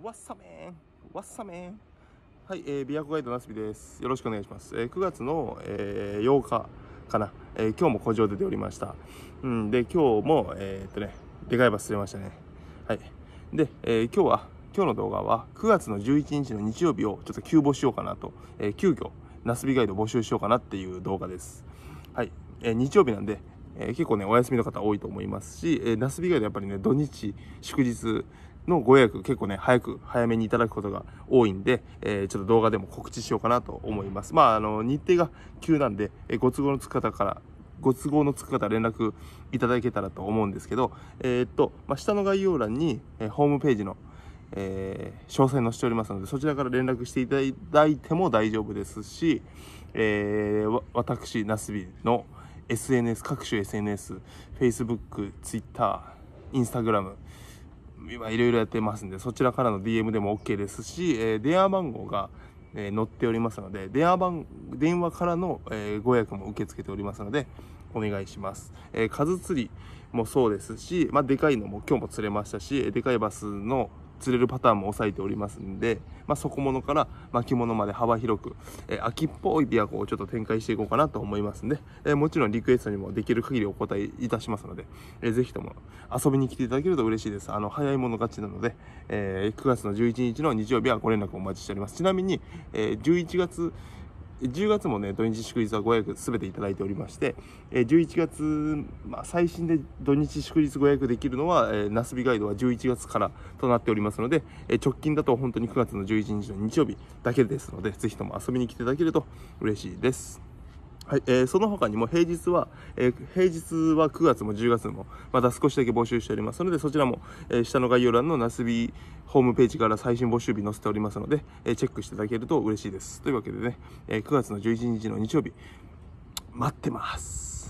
わっさめんわっさめんはい、えー、琵琶湖ガイドなすびです。よろしくお願いします。えー、9月の、えー、8日かな、えー、今日も工場出ておりました。うん、で、今日も、えー、っとね、でかいバス釣れましたね。はい。で、えー、今日は、今日の動画は9月の11日の日曜日をちょっと急募しようかなと、えー、急遽、なすびガイド募集しようかなっていう動画です。はい。えー、日曜日なんで、えー、結構ね、お休みの方多いと思いますし、えー、ナスビガイドやっぱりね、土日、祝日のご予約結構ね、早く、早めにいただくことが多いんで、えー、ちょっと動画でも告知しようかなと思います。まあ、あの、日程が急なんで、えー、ご都合のつく方から、ご都合のつく方連絡いただけたらと思うんですけど、えー、っと、まあ、下の概要欄に、えホームページの、え詳細載せておりますので、そちらから連絡していただいても大丈夫ですし、え私、ナスビの SNS、各種 SNS、Facebook、Twitter、Instagram、今いろいろやってますんで、そちらからの DM でも OK ですし、えー、電話番号が、えー、載っておりますので、電話番、電話からの、えー、ご予約も受け付けておりますので、お願いします。えー、数釣りもそうですし、まあ、でかいのも今日も釣れましたし、でかいバスの、釣れるパターンも抑えておりますんで、まあ、底物から巻物まで幅広く、えー、秋っぽい琵琶湖をちょっと展開していこうかなと思いますんで、えー、もちろんリクエストにもできる限りお答えいたしますので、えー、ぜひとも遊びに来ていただけると嬉しいです。あの、早い者勝ちなので、えー、9月の11日の日曜日はご連絡お待ちしております。ちなみに、え11月、10月もね、土日祝日はご予約べていただいておりまして、11月、まあ、最新で土日祝日ご予約できるのは、えなすびガイドは11月からとなっておりますので、直近だと本当に9月の11日の日曜日だけですので、ぜひとも遊びに来ていただけると嬉しいです。はい、えー、その他にも平日は、えー、平日は9月も10月もまた少しだけ募集しておりますので、そちらも、えー、下の概要欄のなすびホームページから最新募集日載せておりますので、えチェックしていただけると嬉しいです。というわけでね、え9月の11日の日曜日、待ってます。